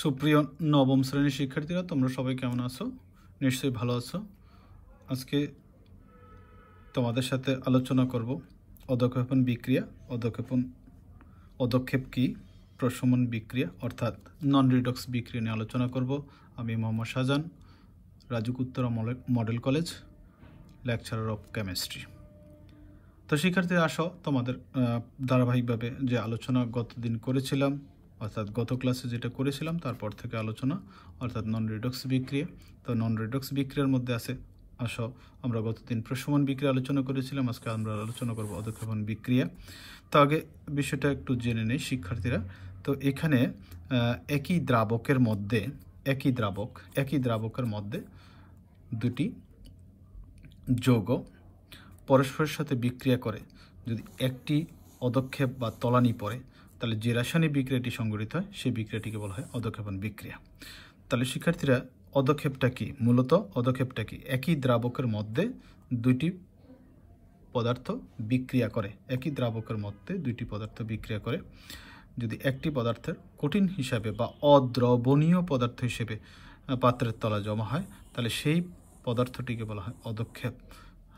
সুপ্রিয় নবম শ্রেণীর শিক্ষার্থীরা তোমরা সবাই কেমন আছো নিশ্চয়ই ভালো আছো আজকে তোমাদের সাথে আলোচনা করব অধক্ষেপণ বিক্রিয়া অধক্ষেপণ অধক্ষেপ কী প্রশমন বিক্রিয়া অর্থাৎ নন রিডক্স বিক্রিয়া নিয়ে আলোচনা করব আমি Mohammad Shahjan Rajuk Uttara model college lecturer of chemistry তো শিক্ষার্থী আসো তোমাদের ধারাবাহিকভাবে যে আলোচনা গতদিন করেছিলাম অর্থাৎ গত ক্লাসে যেটা করেছিলাম তারপর থেকে আলোচনা অর্থাৎ নন রিডক্স বিক্রিয়া তো নন রিডক্স বিক্রিয়ার মধ্যে আছে আসো আমরা গত দিন প্রশমন বিক্রিয়া আলোচনা করেছিলাম আজকে আমরা আলোচনা করব অধক্ষেপণ বিক্রিয়া তো আগে বিষয়টা একটু জেনে নেই শিক্ষার্থীরা তো এখানে একই দ্রাবকের মধ্যে একই দ্রাবক একই দ্রাবকের মধ্যে দুটি যোগ পরস্পরের সাথে বিক্রিয়া করে যদি একটি অদক্ষেপ বা তলানি পড়ে তাহলে যে রাসায়নিক বিক্রিয়াটি সংগঠিত হয় সেই বিক্রিয়াটিকে বলা হয় অধক্ষেপণ বিক্রিয়া তাহলে শিক্ষার্থীরা অধক্ষেপটা কি মূলত অধক্ষেপটা কি একই দ্রাবকের মধ্যে দুইটি পদার্থ বিক্রিয়া করে একই দ্রাবকের মধ্যে দুইটি পদার্থ বিক্রিয়া করে যদি একটি পদার্থের কঠিন হিসাবে বা অদ্রবণীয় পদার্থ হিসেবে পাত্রের তলা জমা হয় তাহলে সেই পদার্থটিকে বলা হয় অদক্ষেপ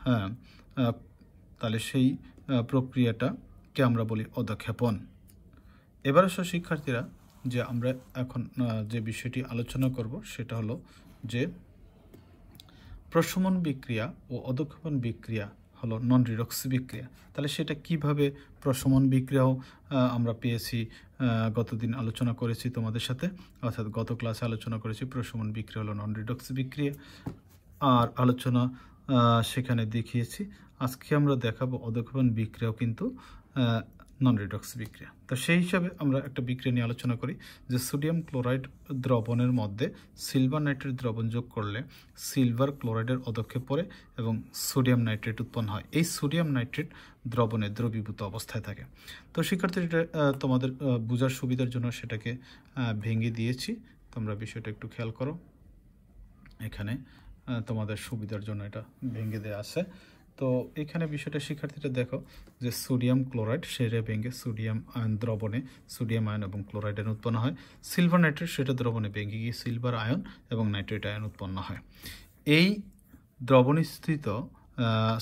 হ্যাঁ তাহলে সেই প্রক্রিয়াটাকে আমরা বলি অধক্ষেপণ এবার আসো শিক্ষার্থীরা যে আমরা এখন যে বিষয়টি আলোচনা করব সেটা হলো যে প্রশমন বিক্রিয়া ও অধক্ষেপণ বিক্রিয়া হলো নন রিডক্স বিক্রিয়া তাহলে সেটা কিভাবে প্রশমন বিক্রিয়াও আমরা পেয়েছি গতদিন আলোচনা করেছি তোমাদের সাথে অর্থাৎ গত ক্লাসে আলোচনা করেছি প্রশমন বিক্রিয়া হলো নন রিডক্স বিক্রিয়া আর আলোচনা সেখানে দেখিয়েছি আজকে আমরা দেখাবো অধক্ষেপণ বিক্রিয়াও কিন্তু নন রিডক্স বিক্রিয়া তো সেই হিসাবে আমরা একটা বিক্রিয়া নিয়ে আলোচনা করি যে সোডিয়াম ক্লোরাইড দ্রবণের মধ্যে সিলভার নাইট্রেট দ্রবণ যোগ করলে সিলভার ক্লোরাইডের অদক্ষেপ পড়ে এবং সোডিয়াম নাইট্রেট উৎপন্ন হয় এই সোডিয়াম নাইট্রেট দ্রবণে দ্রবীভূত অবস্থায় থাকে তো শিক্ষার্থী তোমাদের বোঝার সুবিধার জন্য সেটাকে ভেঙে দিয়েছি তোমরা বিষয়টা একটু খেয়াল করো এখানে তোমাদের সুবিধার জন্য এটা ভেঙে দেওয়া আছে তো এখানে বিষয়টা শিক্ষার্থীরা দেখো যে সোডিয়াম ক্লোরাইড সেরে ভেঙে সোডিয়াম আয়ন দ্রবণে সোডিয়াম আয়ন এবং ক্লোরাইড আয়ন উৎপন্ন হয় সিলভার নাইট্রেট সেটা দ্রবণে ভেঙে গিয়ে সিলভার আয়ন এবং নাইট্রেট আয়ন উৎপন্ন হয় এই দ্রবণস্থিত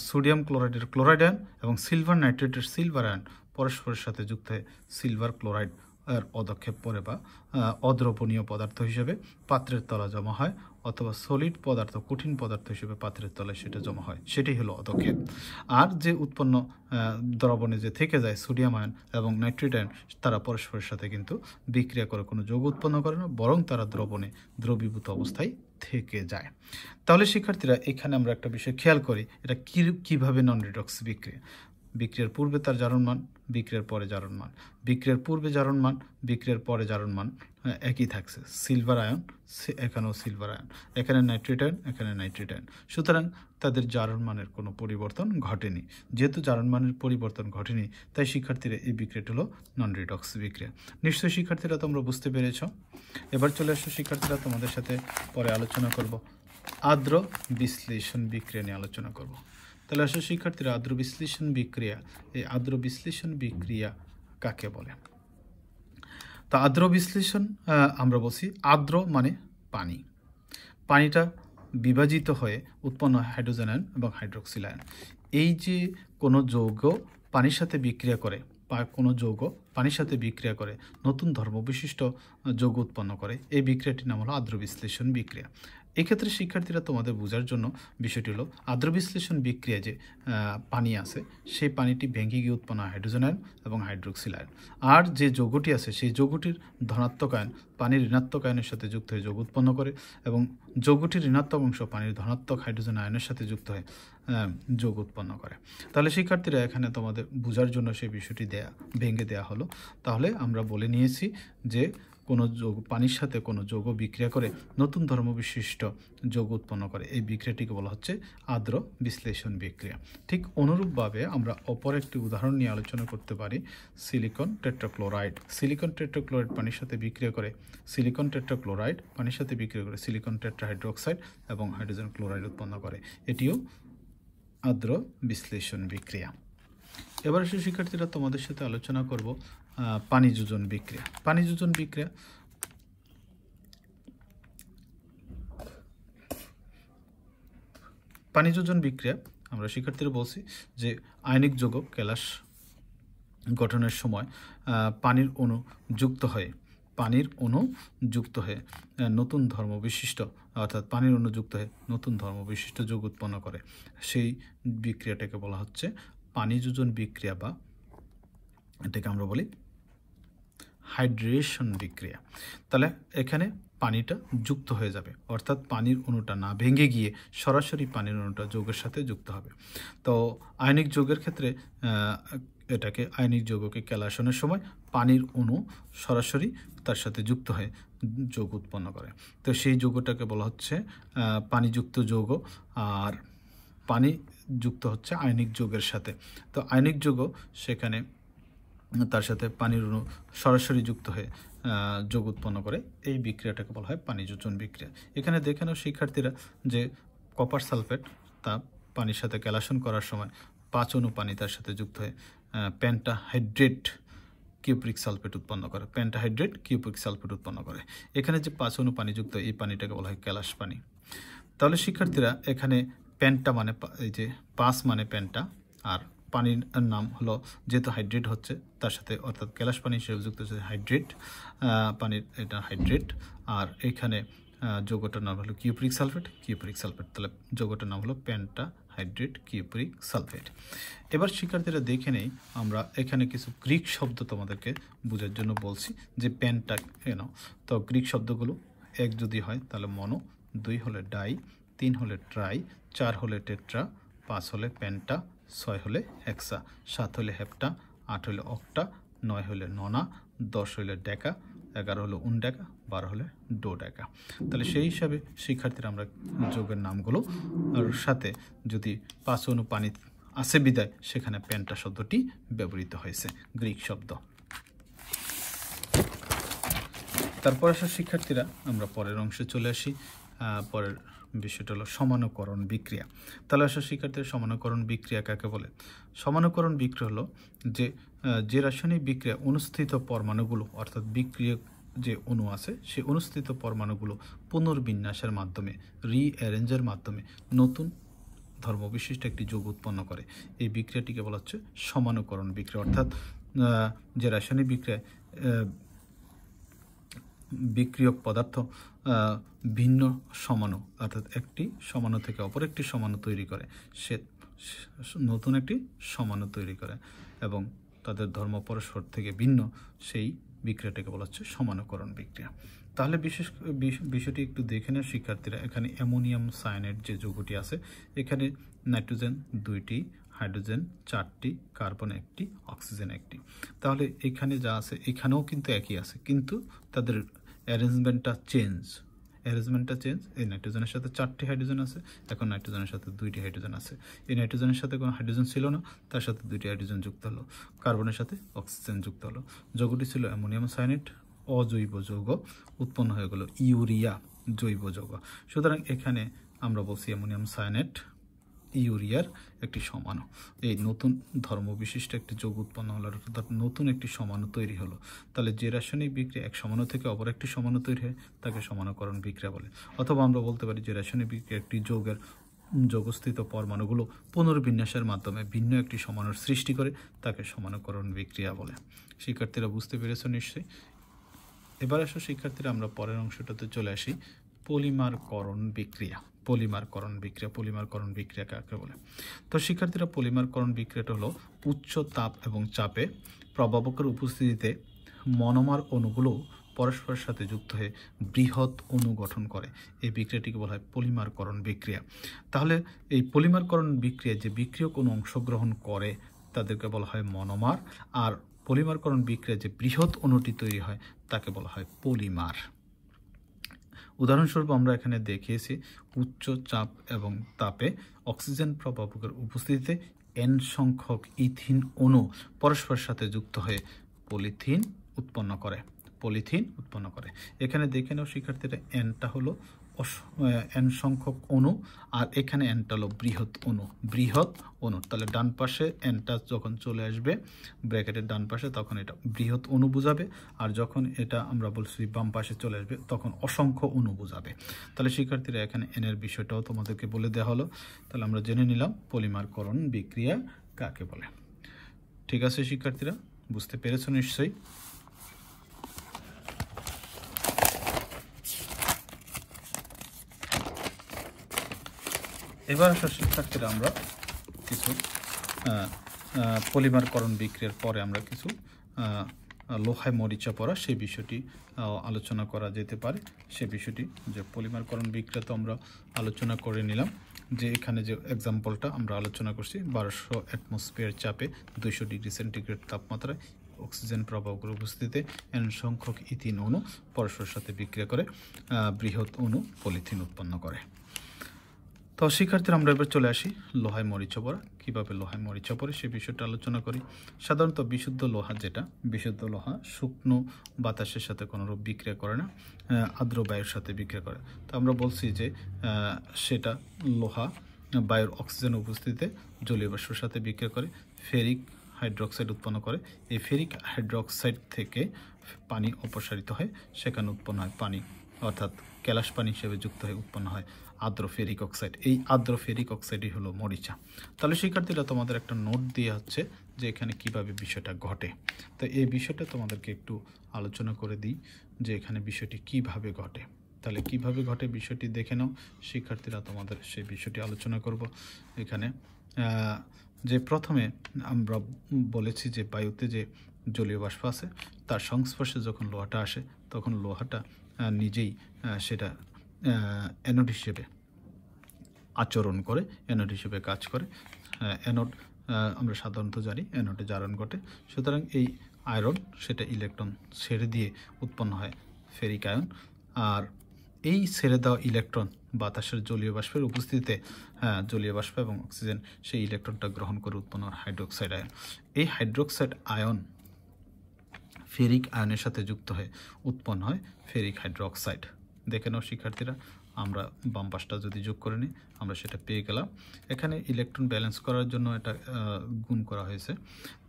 সোডিয়াম ক্লোরাইডের ক্লোরাইড আয়ন এবং সিলভার নাইট্রেটের সিলভার আয়ন পরস্পরের সাথে যুক্ত হয়ে সিলভার ক্লোরাইড এর পদক্ষেপ পরে বা অদ্রবণীয় পদার্থ হিসেবে পাত্রের তলা জমা হয় অথবা সলিড পদার্থ কঠিন পদার্থ হিসেবে পাত্রের তলায় সেটা জমা হয় সেটাই হলো অধক্ষেপ আর যে উৎপন্ন দ্রবণে যে থেকে যায় সোডিয়াম আয়ন এবং নাইট্রেট আয়ন তারা পরস্পরের সাথে কিন্তু বিক্রিয়া করে কোনো যোগ উৎপন্ন করে না বরং তারা দ্রবণে দ্রবীভূত অবস্থায় থেকে যায় তাহলে শিক্ষার্থীরা এখানে আমরা একটা বিষয় খেয়াল করি এটা কী কীভাবে নন রিডক্স বিক্রিয়া বিক্রিয়ার পূর্বে তার জারণ মান বিক্রিয়ার পরে জারণ মান বিক্রিয়ার পূর্বে জারণ মান বিক্রিয়ার পরে জারণ মান হ্যাঁ, একই থাকছে সিলভার আয়ন এখানেও সিলভার আয়ন এখানে নাইট্রেট আয়ন এখানে নাইট্রেট আয়ন সুতরাং তাদের জারণ মানের কোনো পরিবর্তন ঘটেনি যেহেতু জারণ মানের পরিবর্তন ঘটেনি তাই শিক্ষার্থীরা এই বিক্রিয়াটি হলো নন রিডক্স বিক্রিয়া নিশ্চয়ই শিক্ষার্থীরা তোমরা বুঝতে পেরেছ এবার চলে আসো শিক্ষার্থীরা তোমাদের সাথে পরে আলোচনা করব আদ্র বিশ্লেষণ বিক্রিয়া নিয়ে আলোচনা করব তাহলে আসলে শিক্ষার্থীরা আদ্র বিশ্লেষণ বিক্রিয়া এই আদ্র বিশ্লেষণ বিক্রিয়া কাকে বলে তা আদ্র বিশ্লেষণ আমরা বলছি আদ্র মানে পানি পানিটা বিভাজিত হয়ে উৎপন্ন হাইড্রোজেন আয়ন এবং হাইড্রোক্সিল আয়ন এই যে কোনো যৌগ পানির সাথে বিক্রিয়া করে বা কোনো যৌগ পানির সাথে বিক্রিয়া করে নতুন ধর্মবিশিষ্ট যৌগ উৎপন্ন করে এই বিক্রিয়াটির নাম হলো আদ্র বিশ্লেষণ বিক্রিয়া এক্ষেত্রে শিক্ষার্থীরা তোমাদের বোঝার জন্য বিষয়টি হলো আদ্র বিশ্লেষণ বিক্রিয়া যে পানি আছে সেই পানিটি ভেঙে গিয়ে উৎপন্ন হয় হাইড্রোজেন আয়ন এবং হাইড্রোক্সিল আয়ন আর যে যৌগটি আছে সেই যৌগটির ধনাত্মক আয়ন পানির ঋণাত্মক আয়নের সাথে যুক্ত হয়ে যোগ উৎপন্ন করে এবং যৌগটির ঋণাত্মক অংশ পানির ধনাত্মক হাইড্রোজেন আয়নের সাথে যুক্ত হয়ে যোগ উৎপন্ন করে তাহলে শিক্ষার্থীরা এখানে তোমাদের বোঝার জন্য সেই বিষয়টি দেয়া ভেঙে দেয়া হলো তাহলে আমরা বলে নিয়েছি যে কোনো যোগ পানির সাথে কোনো যোগ বিক্রিয়া করে নতুন ধর্ম বিশিষ্ট যোগ উৎপন্ন করে এই বিক্রিয়াটিকে বলা হচ্ছে আদ্র বিশ্লেষণ বিক্রিয়া ঠিক অনুরূপভাবে আমরা অপর একটি উদাহরণ নিয়ে আলোচনা করতে পারি সিলিকন টেট্রোক্লোরাইড সিলিকন টেট্রোক্লোরাইড পানির সাথে বিক্রিয়া করে সিলিকন টেট্রোক্লোরাইড পানির সাথে বিক্রিয়া করে সিলিকন টেট্রাহাইড্রোক্সাইড এবং হাইড্রোজেন ক্লোরাইড উৎপন্ন করে এটিও আদ্র বিশ্লেষণ বিক্রিয়া এবার আসলে শিক্ষার্থীরা তোমাদের সাথে আলোচনা করব পানি যোজন বিক্রিয়া পানি যোজন বিক্রিয়া পানি যোজন বিক্রিয়া আমরা শিক্ষার্থীরা বলছি যে আয়নিক যোগ ক্যালাস গঠনের সময় পানির অণু যুক্ত হয়ে পানির অণু যুক্ত হয়ে নতুন ধর্ম বিশিষ্ট অর্থাৎ পানির অণু যুক্ত হয়ে নতুন ধর্ম বিশিষ্ট যোগ উৎপন্ন করে সেই বিক্রিয়াটাকে বলা হচ্ছে পানি যোজন বিক্রিয়া বা এটাকে আমরা বলি হাইড্রেশন বিক্রিয়া তাহলে এখানে পানিটা যুক্ত হয়ে যাবে অর্থাৎ পানির অণুটা না ভেঙে গিয়ে সরাসরি পানির অণুটা যোগের সাথে যুক্ত হবে তো আয়নিক যোগের ক্ষেত্রে এটাকে আয়নিক যৌগকে ক্যালাসনের সময় পানির অণু সরাসরি তার সাথে যুক্ত হয়ে যোগ উৎপন্ন করে তো সেই যোগটাকে বলা হচ্ছে পানিযুক্ত যৌগ আর পানি যুক্ত হচ্ছে আয়নিক যৌগের সাথে তো আয়নিক যৌগ সেখানে তার সাথে পানির অণু সরাসরি যুক্ত হয়ে যোগ উৎপন্ন করে এই বিক্রিয়াটাকে বলা হয় পানিযোজন বিক্রিয়া এখানে দেখে নাও শিক্ষার্থীরা যে কপার সালফেট তা পানির সাথে ক্যালাসন করার সময় পাঁচ অণু পানি তার সাথে যুক্ত হয়ে প্যান্টাহাইড্রেট কিউপ্রিক সালফেট উৎপন্ন করে প্যান্টাহাইড্রেট কিউপ্রিক সালফেট উৎপন্ন করে এখানে যে পাঁচ অণু পানিযুক্ত এই পানিটাকে বলা হয় ক্যালাস পানি তাহলে শিক্ষার্থীরা এখানে প্যান্টা মানে এই যে পাঁচ মানে প্যান্টা আর পানির নাম হলো যেহেতু হাইড্রেট হচ্ছে তার সাথে অর্থাৎ ক্যালাস পানি হিসেবে যুক্ত হচ্ছে হাইড্রেট পানির এটা হাইড্রেট আর এখানে যোগটার নাম হলো কিউপ্রিক সালফেট কিউপ্রিক সালফেট তাহলে যৌগটার নাম হলো প্যান্টা হাইড্রেট কিউপ্রিক সালফেট এবার শিক্ষার্থীরা দেখে নেই আমরা এখানে কিছু গ্রিক শব্দ তোমাদেরকে বোঝার জন্য বলছি যে প্যান্টা কেন তো গ্রিক শব্দগুলো এক যদি হয় তাহলে মনো দুই হলে ডাই তিন হলে ট্রাই চার হলে টেট্রা পাঁচ হলে প্যান্টা ছয় হলে হেক্সা সাত হলে হেপ্টা আট হলে অক্টা নয় হলে ননা দশ হলে ডেকা এগারো হলো উনডাকা বারো হলে ডোডাকা তাহলে সেই হিসাবে শিক্ষার্থীরা আমরা যোগের নামগুলো আর সাথে যদি পাঁচ অনুপ্রাণিত আছে বিদায় সেখানে প্যান্টা শব্দটি ব্যবহৃত হয়েছে গ্রিক শব্দ তারপর আসা শিক্ষার্থীরা আমরা পরের অংশে চলে আসি পরের বিষয়টা হলো সমানুকরণ বিক্রিয়া তাহলে আসলে শিক্ষার্থীদের সমানুকরণ বিক্রিয়া কাকে বলে সমানুকরণ বিক্রিয়া হলো যে যে রাসায়নিক বিক্রিয়া অনুষ্ঠিত পরমাণুগুলো অর্থাৎ বিক্রিয়া যে অণু আছে সে অনুষ্ঠিত পরমাণুগুলো পুনর্বিন্যাসের মাধ্যমে রিঅ্যারেঞ্জের মাধ্যমে নতুন ধর্মবিশিষ্ট একটি যোগ উৎপন্ন করে এই বিক্রিয়াটিকে বলা হচ্ছে সমানুকরণ বিক্রিয়া অর্থাৎ যে রাসায়নিক বিক্রিয়া বিক্রিয়ক পদার্থ ভিন্ন সমাণু অর্থাৎ একটি সমাণু থেকে অপর একটি সমাণু তৈরি করে সে নতুন একটি সমাণু তৈরি করে এবং তাদের ধর্ম পরস্পর থেকে ভিন্ন সেই বিক্রিয়াটাকে বলা হচ্ছে সমানকরণ বিক্রিয়া তাহলে বিশেষ বিষয়টি একটু দেখে নেয় শিক্ষার্থীরা এখানে অ্যামোনিয়াম সায়ানেট যে যৌগটি আছে এখানে নাইট্রোজেন দুইটি হাইড্রোজেন চারটি কার্বন একটি অক্সিজেন একটি তাহলে এখানে যা আছে এখানেও কিন্তু একই আছে কিন্তু তাদের অ্যারেঞ্জমেন্টটা চেঞ্জ অ্যারেঞ্জমেন্টটা চেঞ্জ এই নাইট্রোজেনের সাথে চারটি হাইড্রোজেন আছে এখন নাইট্রোজেনের সাথে দুইটি হাইড্রোজেন আছে এই নাইট্রোজেনের সাথে কোনো হাইড্রোজেন ছিল না তার সাথে দুইটি হাইড্রোজেন যুক্ত হলো কার্বনের সাথে অক্সিজেন যুক্ত হলো যৌগটি ছিল অ্যামোনিয়াম সাইনেট অজৈব যৌগ উৎপন্ন হয়ে গেল ইউরিয়া জৈব যৌগ সুতরাং এখানে আমরা বলছি অ্যামোনিয়াম সাইনেট ইউরিয়ার একটি সমান এই নতুন ধর্মবিশিষ্ট একটি যোগ উৎপন্ন হলো অর্থাৎ নতুন একটি সমান তৈরি হলো তাহলে যে রাসায়নিক বিক্রিয়া এক সমান থেকে অপর একটি সমান তৈরি হয় তাকে সমানকরণ বিক্রিয়া বলে অথবা আমরা বলতে পারি যে রাসায়নিক বিক্রিয়া একটি যোগের যোগস্থিত পরমাণুগুলো পুনর্বিন্যাসের মাধ্যমে ভিন্ন একটি সমানুর সৃষ্টি করে তাকে সমানকরণ বিক্রিয়া বলে শিক্ষার্থীরা বুঝতে পেরেছ নিশ্চয়ই এবার আসো শিক্ষার্থীরা আমরা পরের অংশটাতে চলে আসি পলিমারকরণ বিক্রিয়া পলিমারকরণ বিক্রিয়া পলিমারকরণ বিক্রিয়া কাকে বলে তো শিক্ষার্থীরা পলিমারকরণ বিক্রিয়াটা হলো উচ্চ তাপ এবং চাপে প্রভাবকের উপস্থিতিতে মনোমার অণুগুলো পরস্পরের সাথে যুক্ত হয়ে বৃহৎ অণু গঠন করে এই বিক্রিয়াটিকে বলা হয় পলিমারকরণ বিক্রিয়া তাহলে এই পলিমারকরণ বিক্রিয়া যে বিক্রিয় কোনো অংশগ্রহণ করে তাদেরকে বলা হয় মনোমার আর পলিমারকরণ বিক্রিয়া যে বৃহৎ অণুটি তৈরি হয় তাকে বলা হয় পলিমার উদাহরণস্বরূপ আমরা এখানে দেখিয়েছি উচ্চ চাপ এবং তাপে অক্সিজেন প্রভাবকের উপস্থিতিতে এন সংখ্যক ইথিন অণু পরস্পরের সাথে যুক্ত হয়ে পলিথিন উৎপন্ন করে পলিথিন উৎপন্ন করে এখানে দেখে নেও শিক্ষার্থীরা এনটা হলো এন সংখ্যক অণু আর এখানে এনটা হলো বৃহৎ অণু বৃহৎ অণু তাহলে ডান পাশে এনটা যখন চলে আসবে ব্র্যাকেটের ডান পাশে তখন এটা বৃহৎ অণু বোঝাবে আর যখন এটা আমরা বলছি বাম পাশে চলে আসবে তখন অসংখ্য অণু বোঝাবে তাহলে শিক্ষার্থীরা এখানে এনের বিষয়টাও তোমাদেরকে বলে দেওয়া হলো তাহলে আমরা জেনে নিলাম পলিমারকরণ বিক্রিয়া কাকে বলে ঠিক আছে শিক্ষার্থীরা বুঝতে পেরেছ নিশ্চয়ই এবার আসলে শিক্ষার্থীরা আমরা কিছু পলিমারকরণ বিক্রিয়ার পরে আমরা কিছু লোহায় মরিচা পড়া সেই বিষয়টি আলোচনা করা যেতে পারে সে বিষয়টি যে পলিমারকরণ বিক্রিয়া তো আমরা আলোচনা করে নিলাম যে এখানে যে এক্সাম্পলটা আমরা আলোচনা করছি বারোশো অ্যাটমসফিয়ার চাপে দুইশো ডিগ্রি সেন্টিগ্রেড তাপমাত্রায় অক্সিজেন প্রভাবকের উপস্থিতিতে এন সংখ্যক ইথিন অণু পরস্পর সাথে বিক্রিয়া করে বৃহৎ অণু পলিথিন উৎপন্ন করে তো শিক্ষার্থীরা আমরা এবার চলে আসি লোহায় মরিচা পড়া কীভাবে লোহায় মরিচা পড়ে সে বিষয়টা আলোচনা করি সাধারণত বিশুদ্ধ লোহা যেটা বিশুদ্ধ লোহা শুকনো বাতাসের সাথে কোনোরূপ বিক্রিয়া করে না আর্দ্র বায়ুর সাথে বিক্রিয়া করে তো আমরা বলছি যে সেটা লোহা বায়ুর অক্সিজেন উপস্থিতিতে জলীয় সাথে বিক্রিয়া করে ফেরিক হাইড্রোক্সাইড উৎপন্ন করে এই ফেরিক হাইড্রোক্সাইড থেকে পানি অপসারিত হয় সেখানে উৎপন্ন হয় পানি অর্থাৎ ক্যালাস পানি হিসেবে যুক্ত হয়ে উৎপন্ন হয় আদ্র ফেরিক অক্সাইড এই আদ্র ফেরিক অক্সাইডই হলো মরিচা তাহলে শিক্ষার্থীরা তোমাদের একটা নোট দিয়ে হচ্ছে যে এখানে কিভাবে বিষয়টা ঘটে তো এই বিষয়টা তোমাদেরকে একটু আলোচনা করে দিই যে এখানে বিষয়টি কিভাবে ঘটে তাহলে কিভাবে ঘটে বিষয়টি দেখে নাও শিক্ষার্থীরা তোমাদের সেই বিষয়টি আলোচনা করব এখানে যে প্রথমে আমরা বলেছি যে বায়ুতে যে জলীয় বাষ্প আছে তার সংস্পর্শে যখন লোহাটা আসে তখন লোহাটা নিজেই সেটা অ্যানোড হিসেবে আচরণ করে অ্যানোড হিসেবে কাজ করে অ্যানোড আমরা সাধারণত জানি অ্যানোডে জারণ ঘটে সুতরাং এই আয়রন সেটা ইলেকট্রন ছেড়ে দিয়ে উৎপন্ন হয় ফেরিক আয়ন আর এই ছেড়ে দেওয়া ইলেকট্রন বাতাসের জলীয় বাষ্পের উপস্থিতিতে হ্যাঁ জলীয় বাষ্প এবং অক্সিজেন সেই ইলেকট্রনটা গ্রহণ করে উৎপন্ন হয় হাইড্রোক্সাইড আয়ন এই হাইড্রোক্সাইড আয়ন ফেরিক আয়নের সাথে যুক্ত হয়ে উৎপন্ন হয় ফেরিক হাইড্রোক্সাইড দেখে নাও শিক্ষার্থীরা আমরা বাম পাশটা যদি যোগ করে নিই আমরা সেটা পেয়ে গেলাম এখানে ইলেকট্রন ব্যালেন্স করার জন্য এটা গুণ করা হয়েছে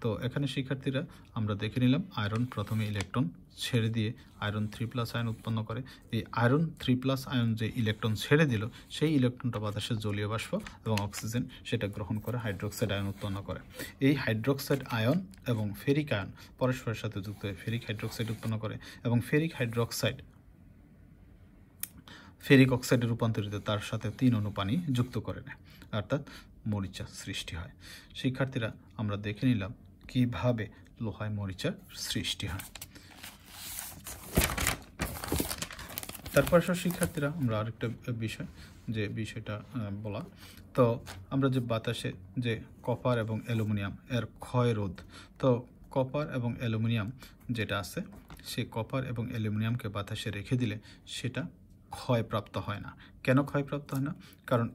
তো এখানে শিক্ষার্থীরা আমরা দেখে নিলাম আয়রন প্রথমে ইলেকট্রন ছেড়ে দিয়ে আয়রন থ্রি প্লাস আয়ন উৎপন্ন করে এই আয়রন থ্রি প্লাস আয়ন যে ইলেকট্রন ছেড়ে দিল সেই ইলেকট্রনটা বাতাসের জলীয় বাষ্প এবং অক্সিজেন সেটা গ্রহণ করে হাইড্রোক্সাইড আয়ন উৎপন্ন করে এই হাইড্রোক্সাইড আয়ন এবং ফেরিক আয়ন পরস্পরের সাথে যুক্ত হয়ে ফেরিক হাইড্রোক্সাইড উৎপন্ন করে এবং ফেরিক হাইড্রোক্সাইড ফেরিক অক্সাইডে রূপান্তরিত তার সাথে তিন অনুপানি যুক্ত করে নেয় অর্থাৎ মরিচা সৃষ্টি হয় শিক্ষার্থীরা আমরা দেখে নিলাম কিভাবে লোহায় মরিচার সৃষ্টি হয় তারপর সব শিক্ষার্থীরা আমরা আরেকটা বিষয় যে বিষয়টা বলা তো আমরা যে বাতাসে যে কপার এবং অ্যালুমিনিয়াম এর ক্ষয় রোধ তো কপার এবং অ্যালুমিনিয়াম যেটা আছে সে কপার এবং অ্যালুমিনিয়ামকে বাতাসে রেখে দিলে সেটা ক্ষয়প্রাপ্ত হয় না কেন ক্ষয়প্রাপ্ত হয় না কারণ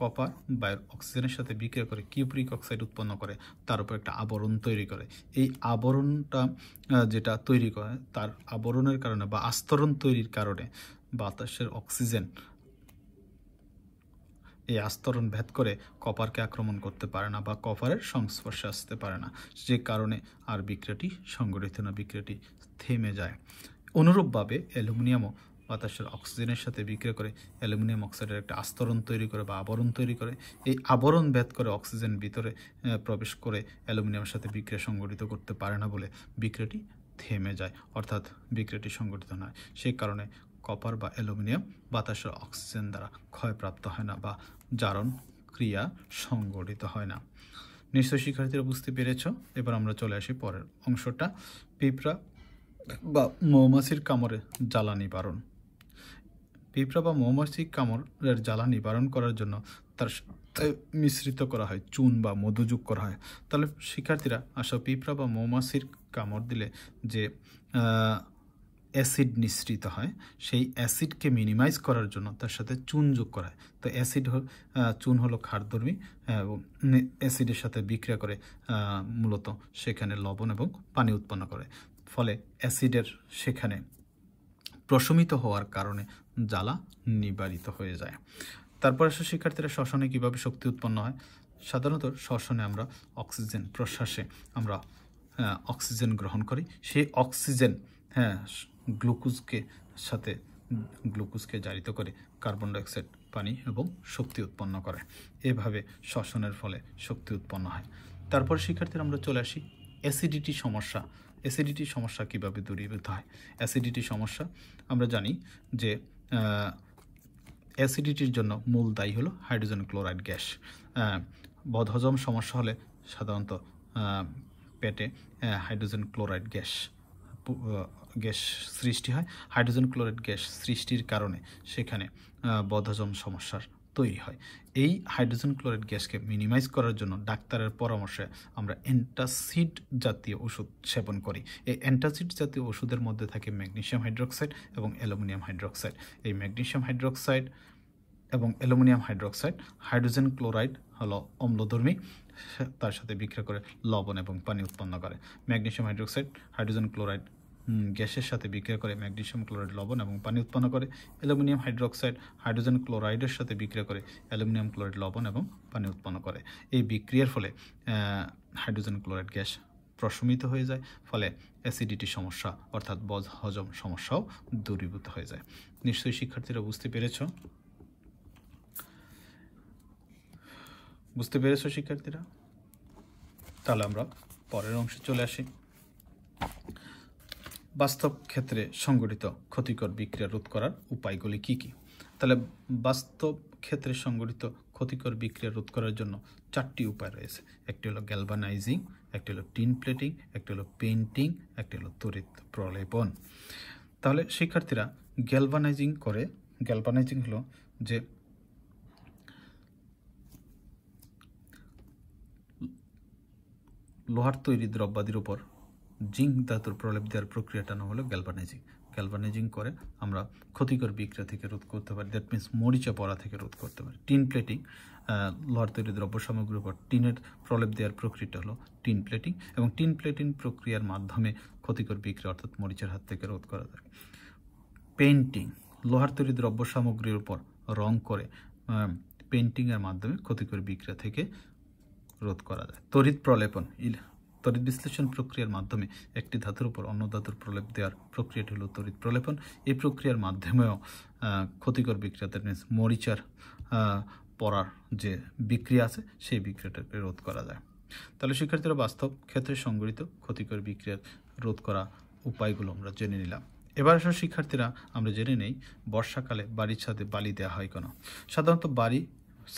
কপার বায়ুর অক্সিজেনের সাথে বিক্রিয়া করে কিউপ্রিক অক্সাইড উৎপন্ন করে তার উপর একটা আবরণ তৈরি করে এই আবরণটা যেটা তৈরি করে তার আবরণের কারণে বা আস্তরণ তৈরির কারণে বাতাসের অক্সিজেন এই আস্তরণ ভেদ করে কপারকে আক্রমণ করতে পারে না বা কপারের সংস্পর্শে আসতে পারে না যে কারণে আর বিক্রিয়াটি সংগঠিত না বিক্রিয়াটি থেমে যায় অনুরূপভাবে অ্যালুমিনিয়ামও বাতাসের অক্সিজেনের সাথে বিক্রিয়া করে অ্যালুমিনিয়াম অক্সাইডের একটা আস্তরণ তৈরি করে বা আবরণ তৈরি করে এই আবরণ ভেদ করে অক্সিজেন ভিতরে প্রবেশ করে অ্যালুমিনিয়ামের সাথে বিক্রিয়া সংগঠিত করতে পারে না বলে বিক্রিয়াটি থেমে যায় অর্থাৎ বিক্রিয়াটি সংগঠিত নয় সেই কারণে কপার বা অ্যালুমিনিয়াম বাতাসের অক্সিজেন দ্বারা ক্ষয়প্রাপ্ত হয় না বা জারণ ক্রিয়া সংগঠিত হয় না নিশ্চয় শিক্ষার্থীরা বুঝতে পেরেছ এবার আমরা চলে আসি পরের অংশটা পিঁপড়া বা মৌমাছির কামড়ে জ্বালানি বারণ পিঁপড়া বা মৌমাছি কামড়ের জ্বালা নিবারণ করার জন্য তার মিশ্রিত করা হয় চুন বা মধু যুগ করা হয় তাহলে শিক্ষার্থীরা আসা পিঁপড়া বা মৌমাছির কামড় দিলে যে অ্যাসিড নিঃসৃত হয় সেই অ্যাসিডকে মিনিমাইজ করার জন্য তার সাথে চুন যোগ করা হয় তো অ্যাসিড হল চুন হলো খারধর্মী এবং অ্যাসিডের সাথে বিক্রিয়া করে মূলত সেখানে লবণ এবং পানি উৎপন্ন করে ফলে অ্যাসিডের সেখানে প্রশমিত হওয়ার কারণে জ্বালা নিবারিত হয়ে যায় তারপরে আসলে শিক্ষার্থীরা শ্বসনে কীভাবে শক্তি উৎপন্ন হয় সাধারণত শ্বসনে আমরা অক্সিজেন প্রশ্বাসে আমরা হ্যাঁ, অক্সিজেন গ্রহণ করি সেই অক্সিজেন হ্যাঁ গ্লুকোজকে সাথে গ্লুকোজকে জারিত করে কার্বন ডাইঅক্সাইড পানি এবং শক্তি উৎপন্ন করে এভাবে শ্বসনের ফলে শক্তি উৎপন্ন হয় তারপর শিক্ষার্থীরা আমরা চলে আসি অ্যাসিডিটি সমস্যা অ্যাসিডিটি সমস্যা কীভাবে দূরীভূত হয় অ্যাসিডিটি সমস্যা আমরা জানি যে অ্যাসিডিটির জন্য মূল দায়ী হলো হাইড্রোজেন ক্লোরাইড গ্যাস বদহজম সমস্যা হলে সাধারণত পেটে হাইড্রোজেন ক্লোরাইড গ্যাস গ্যাস সৃষ্টি হয় হাইড্রোজেন ক্লোরাইড গ্যাস সৃষ্টির কারণে সেখানে বদহজম সমস্যার তৈরি হয় এই হাইড্রোজেন ক্লোরাইড গ্যাসকে মিনিমাইজ করার জন্য ডাক্তারের পরামর্শে আমরা অ্যান্টাসিড জাতীয় ওষুধ সেবন করি এই অ্যান্টাসিড জাতীয় ওষুধের মধ্যে থাকে ম্যাগনেশিয়াম হাইড্রোক্সাইড এবং অ্যালুমিনিয়াম হাইড্রোক্সাইড এই ম্যাগনেশিয়াম হাইড্রোক্সাইড এবং অ্যালুমিনিয়াম হাইড্রোক্সাইড হাইড্রোজেন ক্লোরাইড হলো অম্লধর্মী তার সাথে বিক্রিয়া করে লবণ এবং পানি উৎপন্ন করে ম্যাগনেশিয়াম হাইড্রোক্সাইড হাইড্রোজেন ক্লোরাইড গ্যাসের সাথে বিক্রিয়া করে ম্যাগনেশিয়াম ক্লোরাইড লবণ এবং পানি উৎপন্ন করে অ্যালুমিনিয়াম হাইড্রোক্সাইড হাইড্রোজেন ক্লোরাইডের সাথে বিক্রিয়া করে অ্যালুমিনিয়াম ক্লোরাইড লবণ এবং পানি উৎপন্ন করে এই বিক্রিয়ার ফলে হাইড্রোজেন ক্লোরাইড গ্যাস প্রশমিত হয়ে যায় ফলে অ্যাসিডিটি সমস্যা অর্থাৎ বজ হজম সমস্যাও দূরীভূত হয়ে যায় নিশ্চয়ই শিক্ষার্থীরা বুঝতে পেরেছ বুঝতে পেরেছ শিক্ষার্থীরা তাহলে আমরা পরের অংশে চলে আসি বাস্তব ক্ষেত্রে সংগঠিত ক্ষতিকর বিক্রিয়া রোধ করার উপায়গুলি কি কি তাহলে বাস্তব ক্ষেত্রে সংগঠিত ক্ষতিকর বিক্রিয়া রোধ করার জন্য চারটি উপায় রয়েছে একটি হলো গ্যালভানাইজিং একটি হলো টিন প্লেটিং একটি হলো পেন্টিং একটি হলো তড়িৎ প্রলেপন তাহলে শিক্ষার্থীরা গ্যালভানাইজিং করে গ্যালভানাইজিং হলো যে লোহার তৈরি দ্রব্যাদির উপর জিঙ্ক ধাতুর প্রলেপ দেওয়ার প্রক্রিয়াটা না হলো গ্যালভানাইজিং গ্যালভানাইজিং করে আমরা ক্ষতিকর বিক্রিয়া থেকে রোধ করতে পারি দ্যাট মিনস মরিচা পড়া থেকে রোধ করতে পারি টিন প্লেটিং লোহার তৈরি দ্রব্য সামগ্রীর উপর টিনের প্রলেপ দেওয়ার প্রক্রিয়াটা হলো টিন প্লেটিং এবং টিন প্লেটিং প্রক্রিয়ার মাধ্যমে ক্ষতিকর বিক্রিয়া অর্থাৎ মরিচের হাত থেকে রোধ করা যায় পেন্টিং লোহার তৈরি দ্রব্য সামগ্রীর উপর রং করে পেন্টিংয়ের মাধ্যমে ক্ষতিকর বিক্রিয়া থেকে রোধ করা যায় তড়িৎ প্রলেপন তরিত বিশ্লেষণ প্রক্রিয়ার মাধ্যমে একটি ধাতুর উপর অন্য ধাতুর প্রলেপ দেওয়ার প্রক্রিয়াটি হলো তরিত প্রলেপন এই প্রক্রিয়ার মাধ্যমেও ক্ষতিকর বিক্রিয়া দ্যাট মরিচার পড়ার যে বিক্রিয়া আছে সেই বিক্রিয়াটাকে রোধ করা যায় তাহলে শিক্ষার্থীরা বাস্তব ক্ষেত্রে সংগঠিত ক্ষতিকর বিক্রিয়া রোধ করা উপায়গুলো আমরা জেনে নিলাম এবার আসলে শিক্ষার্থীরা আমরা জেনে নেই বর্ষাকালে বাড়ির ছাদে বালি দেওয়া হয় কেন সাধারণত বাড়ি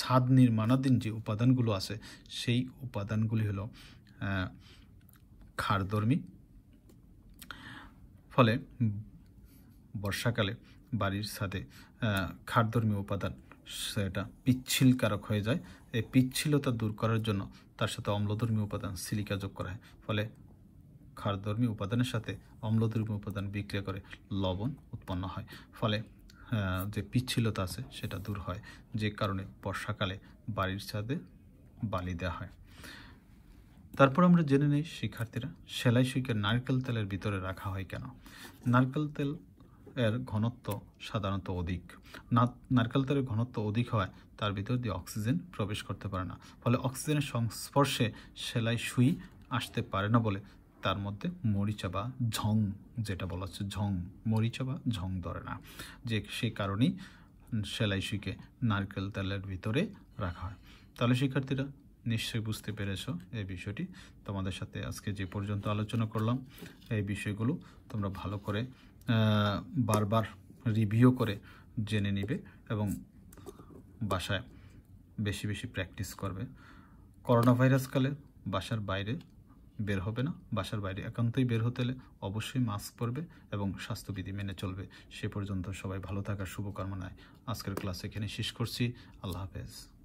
ছাদ নির্মাণাধীন যে উপাদানগুলো আছে সেই উপাদানগুলি হলো খারধর্মী ফলে বর্ষাকালে বাড়ির সাথে খারধর্মী উপাদান সেটা পিচ্ছিলকারক হয়ে যায় এই পিচ্ছিলতা দূর করার জন্য তার সাথে অম্লধর্মী উপাদান সিলিকা যোগ করা হয় ফলে ক্ষারধর্মী উপাদানের সাথে অম্লধর্মী উপাদান বিক্রিয়া করে লবণ উৎপন্ন হয় ফলে যে পিচ্ছিলতা আছে সেটা দূর হয় যে কারণে বর্ষাকালে বাড়ির ছাদে বালি দেওয়া হয় তারপর আমরা জেনে নিই শিক্ষার্থীরা সেলাই সুইকে নারকেল তেলের ভিতরে রাখা হয় কেন নারকেল তেল এর ঘনত্ব সাধারণত অধিক নারকেল তেলের ঘনত্ব অধিক হয় তার ভিতর দিয়ে অক্সিজেন প্রবেশ করতে পারে না ফলে অক্সিজেনের সংস্পর্শে সেলাই সুই আসতে পারে না বলে তার মধ্যে মরিচা বা ঝং যেটা বলা হচ্ছে ঝং মরিচা বা ঝং ধরে না যে সেই কারণেই সেলাই সুইকে নারকেল তেলের ভিতরে রাখা হয় তাহলে শিক্ষার্থীরা নিশ্চয়ই বুঝতে পেরেছো এই বিষয়টি তোমাদের সাথে আজকে যে পর্যন্ত আলোচনা করলাম এই বিষয়গুলো তোমরা ভালো করে বারবার রিভিউ করে জেনে নিবে এবং বাসায় বেশি বেশি প্র্যাকটিস করবে করোনা ভাইরাসকালে বাসার বাইরে বের হবে না বাসার বাইরে একান্তই বের হতে হলে অবশ্যই মাস্ক পরবে এবং স্বাস্থ্যবিধি মেনে চলবে সে পর্যন্ত সবাই ভালো থাকার শুভকামনায় আজকের ক্লাস এখানে শেষ করছি আল্লাহ হাফেজ